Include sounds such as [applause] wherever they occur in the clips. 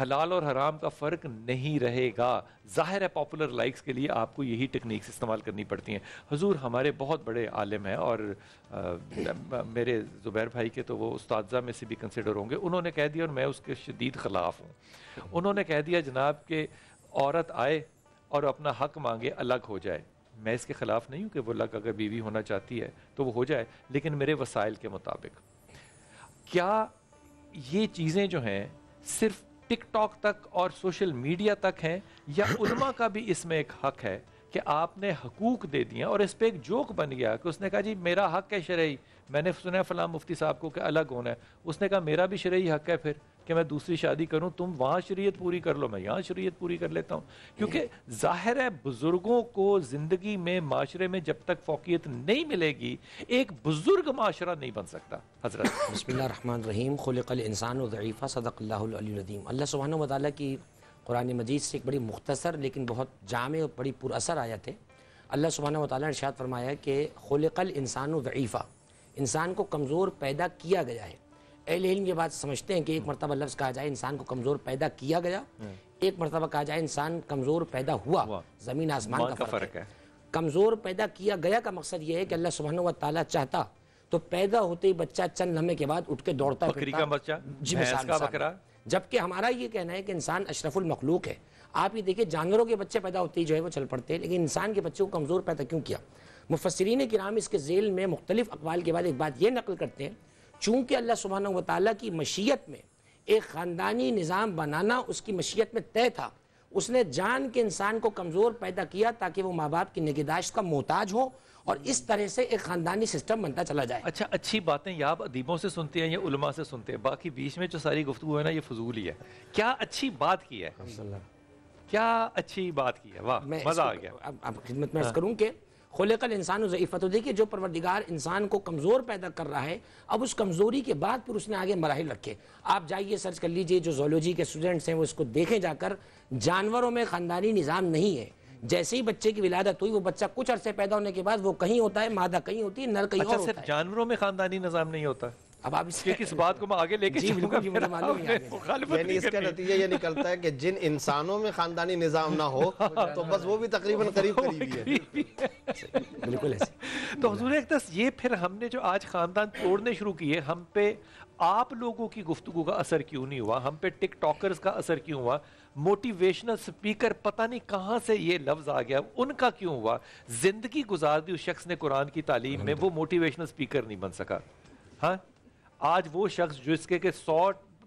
हलाल और हराम का फ़र्क नहीं रहेगा ज़ाहिर है पॉपुलर लाइक्स के लिए आपको यही टेक्निक्स इस्तेमाल करनी पड़ती हैं हजूर हमारे बहुत बड़े आलिम हैं और आ, मेरे ज़ुबैर भाई के तो वो उस्तादा में से भी कंसिडर होंगे उन्होंने कह दिया और मैं उसके शदीद खिलाफ हूँ उन्होंने कह दिया जनाब के औरत आए और अपना हक मांगे अलग हो जाए मैं इसके ख़िलाफ़ नहीं हूँ कि वो अलग अगर बीवी होना चाहती है तो वो हो जाए लेकिन मेरे वसाइल के मुताबिक क्या ये चीज़ें जो हैं सिर्फ टिकटॉक तक और सोशल मीडिया तक हैं या [coughs] उलमा का भी इसमें एक हक है कि आपने हकूक दे दिया और इस पर एक जोक बन गया कि उसने कहा जी मेरा हक है शरा मैंने सुना फलाम मुफ्ती साहब को कि अलग होना है उसने कहा मेरा भी शरा हक है फिर कि मैं दूसरी शादी करूं तुम वहाँ शरीयत पूरी कर लो मैं यहाँ शरीयत पूरी कर लेता हूँ क्योंकि जाहिर है बुज़ुर्गों को ज़िंदगी में माशरे में जब तक फोकियत नहीं मिलेगी एक बुज़ुर्ग माशरा नहीं बन सकता हजरत बसमान रहीम खुलकल इंसान वज़ीफ़ा सदक़ल्लादीम अल्लाह सुबहान वाली की कुरान मजीद से एक बड़ी मुख्तसर लेकिन बहुत जाम और बड़ी पुरअसर आयत है अल्लाह सुबहाना वाली ने इर्शाद फरमाया कि खुलकल इंसान वीफ़ा इंसान को कमज़ोर पैदा किया गया है अहल इल्म ये बात समझते हैं कि एक मरतबा लफ्ज़ कहा जाए इंसान को कमज़ोर पैदा किया गया हम्म। एक मरतबा कहा जाए इंसान कमज़ोर पैदा हुआ ज़मीन आसमान का, फ़र्क है कमज़ोर पैदा किया गया का मकसद ये है कि अल्लाह सुबहान व चाहता तो पैदा होते ही बच्चा चंद लम्हे के बाद उठ के दौड़ता बकरी का बच्चा जी बकरा जबकि हमारा ये कहना है कि इंसान अशरफुल मखलूक है आप ये देखिए जानवरों के बच्चे पैदा होते ही जो है वो चल पड़ते हैं लेकिन इंसान के बच्चे को कमज़ोर पैदा क्यों किया मुफसरीन किराम इसके जेल में मुख्तलिफ अकवाल के बाद एक बात ये नकल करते हैं चूंकि अल्लाह सुबहान वाली की मशीयत में एक ख़ानदानी निज़ाम बनाना उसकी मशीयत में तय था उसने जान के इंसान को कमज़ोर पैदा किया ताकि वो माँ बाप की निगहदाश्त का मोहताज हो और इस तरह से एक ख़ानदानी सिस्टम बनता चला जाए अच्छा अच्छी बातें या आप अदीबों से सुनते हैं या उलमा से सुनते हैं बाकी बीच में जो सारी गुफ्तु है ना ये फजूल ही है क्या अच्छी बात की है क्या अच्छी बात की है वाह मज़ा आ गया अब खिदमत में हाँ। करूँ कि खुलकल इंसान ज़ीफ़त देखिए जो परवरदिगार इंसान को कमज़ोर पैदा कर रहा है अब उस कमज़ोरी के बाद फिर उसने आगे मराहल रखे आप जाइए सर्च कर लीजिए जो जोलॉजी के स्टूडेंट्स हैं वो इसको देखें जाकर जानवरों में ख़ानदानी निज़ाम नहीं है जैसे ही बच्चे की विलादत हुई वो बच्चा कुछ अरसे पैदा होने के बाद वो कहीं होता है मादा कहीं होती है नर कहीं अच्छा, होता है जानवरों में ख़ानदानी निज़ाम नहीं होता अब आप इसके किस बात को मैं आगे लेके इसका नतीजा ये निकलता है कि जिन इंसानों में खानदानी निज़ाम ना हो [laughs] तो बस वो भी तकरीबन करीब करीब ही है [laughs] बिल्कुल ऐसे तो हजूर एक दस ये फिर हमने जो आज ख़ानदान तोड़ने शुरू किए हम पे आप लोगों की गुफ्तु का असर क्यों नहीं हुआ हम पे टिक टॉकर्स का असर क्यों हुआ मोटिवेशनल स्पीकर पता नहीं कहां से ये लफ्ज आ गया उनका क्यों हुआ जिंदगी गुजार दी उस शख्स ने कुरान की तालीम में वो मोटिवेशनल स्पीकर नहीं बन सका हाँ आज वो शख्स जिसके के सौ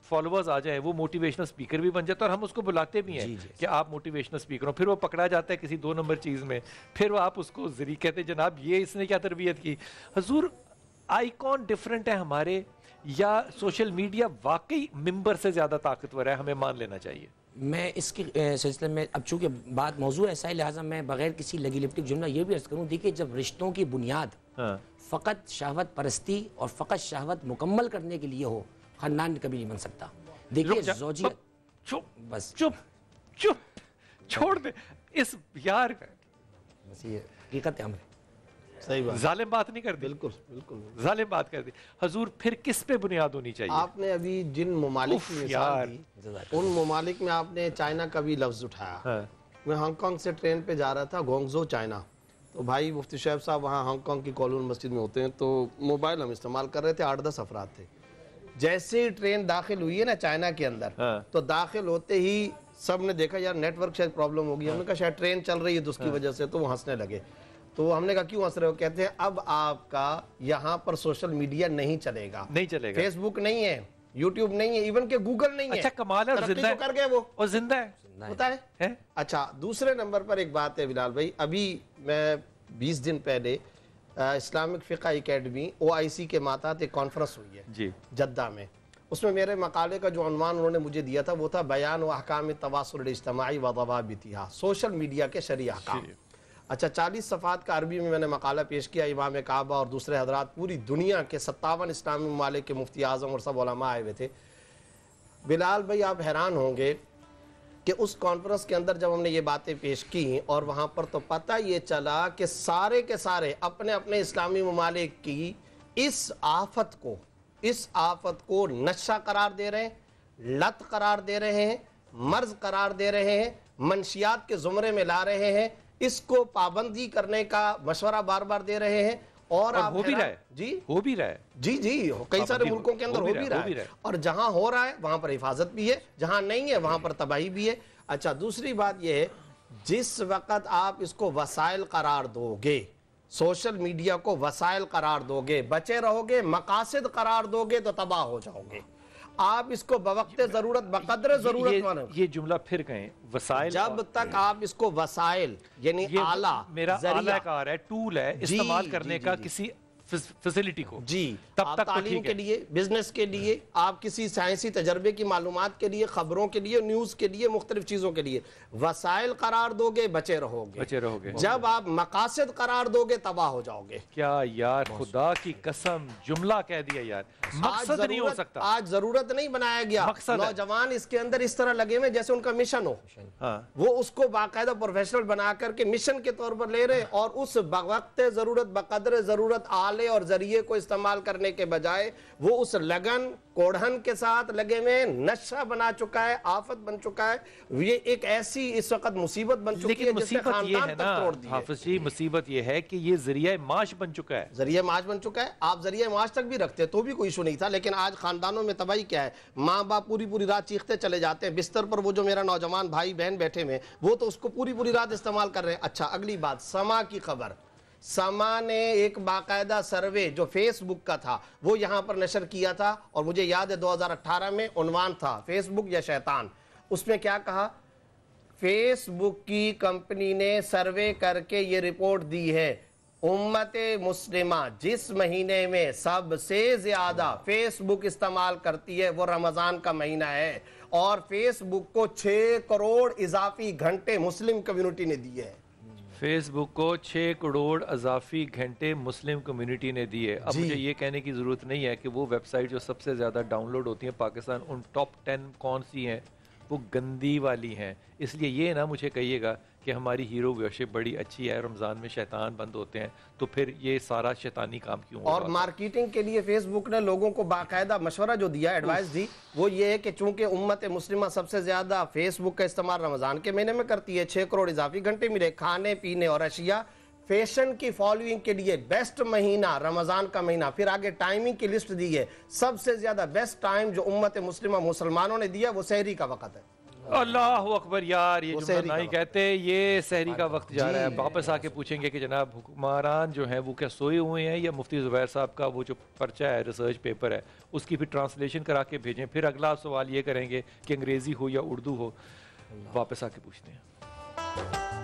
फॉलोअर्स आ जाए वो मोटिवेशनल स्पीकर भी बन जाता है और हम उसको बुलाते भी हैं कि आप मोटिवेशनल स्पीकर हो फिर वो पकड़ा जाता है किसी दो नंबर चीज़ में फिर वो आप उसको जरी कहते हैं जनाब ये इसने क्या तरबियत की हजूर आईकॉन डिफरेंट है हमारे या सोशल मीडिया वाकई मेंबर से ज़्यादा ताकतवर है हमें मान लेना चाहिए मैं इसके सिलसिले में अब चूँकि बात मौजूद ऐसा है लिहाजा मैं बगैर किसी लगी लिपटिक जुमला ये भी अर्ज़ करूँ देखिए जब रिश्तों की बुनियाद हाँ। फ़कत शहावत परस्ती और फ़कत शहावत मुकम्मल करने के लिए हो खानदान कभी नहीं बन सकता देखिए जोजियत चुप बस चुप चुप छोड़ दे इस यार बस ये हकीकत है हमारे सही बात जालिम बात नहीं कर दी बिल्कुल बिल्कुल जालिम बात कर दी हजूर फिर किस पे बुनियाद होनी चाहिए आपने अभी जिन ममालिक उन ममालिक में आपने चाइना का भी लफ्ज उठाया हाँ। मैं हांगकांग से ट्रेन पे जा रहा था गोंगजो चाइना तो भाई मुफ्ती साहब साहब वहाँ हांगकॉन्ग की कॉलोन मस्जिद में होते हैं तो मोबाइल हम इस्तेमाल कर रहे थे आठ दस अफराद थे जैसे ही ट्रेन दाखिल हुई है ना चाइना के अंदर हाँ। तो दाखिल होते ही सब ने देखा यार नेटवर्क शायद प्रॉब्लम होगी हमने कहा शायद ट्रेन चल रही है तो उसकी हाँ। वजह से तो वो हंसने लगे तो हमने कहा क्यों हंस रहे हो कहते हैं अब आपका यहाँ पर सोशल मीडिया नहीं चलेगा नहीं चलेगा फेसबुक नहीं है यूट्यूब नहीं है इवन के गूगल नहीं अच्छा, है कमाल है जिंदा तो वो और जिंदा है होता है, अच्छा दूसरे नंबर पर एक बात है बिलाल भाई अभी मैं बीस दिन पहले इस्लामिक फ़िका एकेडमी ओआईसी के माता एक कॉन्फ्रेंस हुई है जी जद्दा में उसमें मेरे मकाले का जो अनुमान उन्होंने मुझे दिया था वो था बयान व हकाम तवासमाही वबाब इतिहास सोशल मीडिया के शरी हकाम अच्छा चालीस सफ़ात का अरबी में मैंने मकाला पेश किया इमाम काबा और दूसरे हजरात पूरी दुनिया के सत्तावन इस्लामी ममालिक के मुफ्ती आज़म और सब आए हुए थे बिलाल भाई आप हैरान होंगे कि उस कॉन्फ्रेंस के अंदर जब हमने ये बातें पेश की और वहाँ पर तो पता ये चला कि सारे के सारे अपने अपने इस्लामी ममालिक की इस आफत को इस आफत को नशा करार दे रहे हैं लत करार दे रहे हैं मर्ज करार दे रहे हैं मनशियात के ज़ुमरे में ला रहे हैं इसको पाबंदी करने का मशवरा बार बार दे रहे हैं और, और हो भी रहा है जी हो भी रहा है जी जी कई हाँ, सारे मतलब मुल्कों के अंदर हो भी रहा है और जहां हो रहा है वहां पर हिफाजत भी है जहां नहीं है वहां पर तबाही भी है अच्छा दूसरी बात यह है जिस वक्त आप इसको वसाइल करार दोगे सोशल मीडिया को वसाइल करार दोगे बचे रहोगे मकासद करार दोगे तो तबाह हो जाओगे आप इसको बवक्त जरूरत बकद्र जरूरत ये, मानो ये जुमला फिर कहें वसाइल जब तक आप इसको वसाइल यानी आला मेरा आला का है टूल है इस्तेमाल करने का किसी फैसिलिटी को जी तब तक तो तालीम के लिए बिजनेस के लिए आप किसी साइंसी तजर्बे की मालूम के लिए खबरों के लिए न्यूज के लिए मुख्तलिफ चीजों के लिए वसाइल करार दोगे बचे रहोगे बचे रहोगे जब आप मकासद करार दोगे तबाह हो जाओगे क्या यार खुदा की कसम जुमला कह दिया यार मकसद नहीं हो सकता आज जरूरत नहीं बनाया गया नौजवान इसके अंदर इस तरह लगे हुए जैसे उनका मिशन हो हाँ। वो उसको बाकायदा प्रोफेशनल बना करके मिशन के तौर पर ले रहे और उस वक्त जरूरत बकदर जरूरत आल आले और जरिए को इस्तेमाल करने के बजाय वो उस लगन कोढ़न के साथ लगे हुए नशा बना चुका है आफत बन चुका है ये एक ऐसी इस वक्त मुसीबत बन चुकी है मुसीबत ये है ना हाफिज जी मुसीबत ये है कि ये जरिया माश बन चुका है जरिया माश बन चुका है आप जरिया माश तक भी रखते तो भी कोई इशू नहीं था लेकिन आज खानदानों में तबाही क्या है माँ बाप पूरी पूरी रात चीखते चले जाते हैं बिस्तर पर वो जो मेरा नौजवान भाई बहन बैठे हुए वो तो उसको पूरी पूरी रात इस्तेमाल कर रहे हैं अच्छा अगली बात समा की खबर समा ने एक बाकायदा सर्वे जो फेसबुक का था वो यहां पर नशर किया था और मुझे याद है 2018 में उनवान था फेसबुक या शैतान उसमें क्या कहा फेसबुक की कंपनी ने सर्वे करके ये रिपोर्ट दी है उम्मत मुस्लिमा जिस महीने में सबसे ज़्यादा फेसबुक इस्तेमाल करती है वो रमज़ान का महीना है और फेसबुक को छ करोड़ इजाफी घंटे मुस्लिम कम्युनिटी ने दिए हैं फेसबुक को छः करोड़ अजाफी घंटे मुस्लिम कम्युनिटी ने दिए अब मुझे ये कहने की ज़रूरत नहीं है कि वो वेबसाइट जो सबसे ज़्यादा डाउनलोड होती हैं पाकिस्तान उन टॉप टेन कौन सी हैं वो गंदी वाली हैं इसलिए ये ना मुझे कहिएगा कि हमारी हीरो व्यूअरशिप बड़ी अच्छी है रमज़ान में शैतान बंद होते हैं तो फिर ये सारा शैतानी काम क्यों और मार्केटिंग के लिए फेसबुक ने लोगों को बाकायदा मशवरा जो दिया एडवाइस दी वो ये है कि चूंकि उम्मत मुस्लिमा सबसे ज़्यादा फेसबुक का इस्तेमाल रमज़ान के महीने में करती है छह करोड़ इजाफी घंटे मिले खाने पीने और अशिया फैशन की फॉलोइंग के लिए बेस्ट महीना रमज़ान का महीना फिर आगे टाइमिंग की लिस्ट दी है सबसे ज़्यादा बेस्ट टाइम जो उम्मत मुस्लिम मुसलमानों ने दिया वो शहरी का वक्त है अल्लाह अकबर यार ये जुमला नहीं कहते ये सहरी का वक्त जा रहा है वापस आके पूछेंगे कि जनाब हुक्मरान जो है वो क्या सोए हुए हैं या मुफ्ती जुबैर साहब का वो जो पर्चा है रिसर्च पेपर है उसकी भी ट्रांसलेशन करा के भेजें फिर अगला सवाल ये करेंगे कि अंग्रेज़ी हो या उर्दू हो वापस आके पूछते हैं